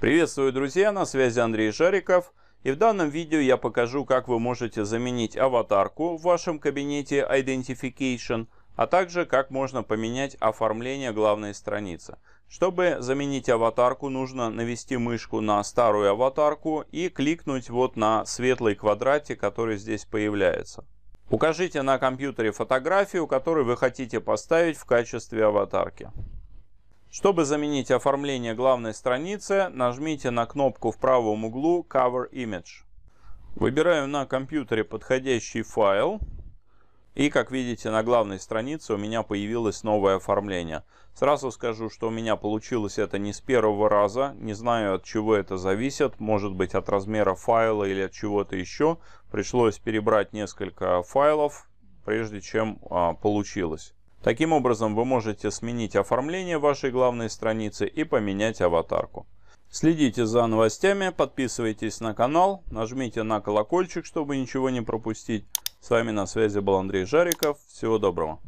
Приветствую, друзья! На связи Андрей Жариков. И в данном видео я покажу, как вы можете заменить аватарку в вашем кабинете Identification, а также как можно поменять оформление главной страницы. Чтобы заменить аватарку, нужно навести мышку на старую аватарку и кликнуть вот на светлый квадратик, который здесь появляется. Укажите на компьютере фотографию, которую вы хотите поставить в качестве аватарки. Чтобы заменить оформление главной страницы, нажмите на кнопку в правом углу Cover Image. Выбираю на компьютере подходящий файл. И как видите, на главной странице у меня появилось новое оформление. Сразу скажу, что у меня получилось это не с первого раза. Не знаю, от чего это зависит. Может быть, от размера файла или от чего-то еще. Пришлось перебрать несколько файлов, прежде чем а, получилось. Таким образом вы можете сменить оформление вашей главной страницы и поменять аватарку. Следите за новостями, подписывайтесь на канал, нажмите на колокольчик, чтобы ничего не пропустить. С вами на связи был Андрей Жариков. Всего доброго.